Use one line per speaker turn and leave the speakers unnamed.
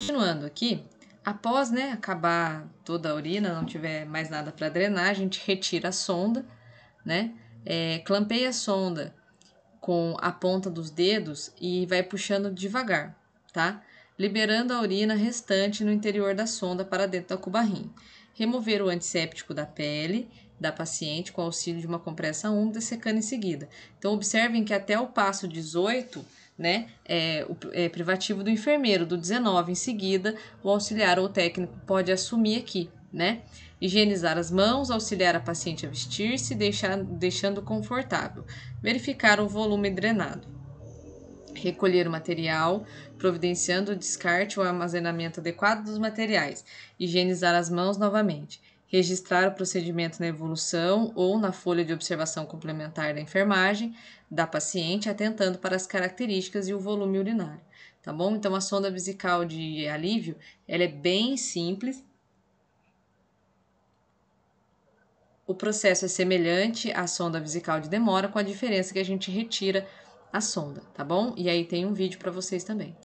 Continuando aqui, após né, acabar toda a urina, não tiver mais nada para drenar, a gente retira a sonda, né? É, clampeia a sonda com a ponta dos dedos e vai puxando devagar, tá? Liberando a urina restante no interior da sonda para dentro da cubarrim. Remover o antisséptico da pele da paciente com auxílio de uma compressa úmida secando em seguida. Então, observem que até o passo 18 né, é, o, é, privativo do enfermeiro, do 19. Em seguida, o auxiliar ou técnico pode assumir aqui, né? Higienizar as mãos, auxiliar a paciente a vestir-se, deixando confortável. Verificar o volume drenado recolher o material, providenciando o descarte ou armazenamento adequado dos materiais, higienizar as mãos novamente, registrar o procedimento na evolução ou na folha de observação complementar da enfermagem da paciente, atentando para as características e o volume urinário, tá bom? Então, a sonda vesical de alívio, ela é bem simples. O processo é semelhante à sonda vesical de demora, com a diferença que a gente retira a sonda, tá bom? E aí tem um vídeo para vocês também.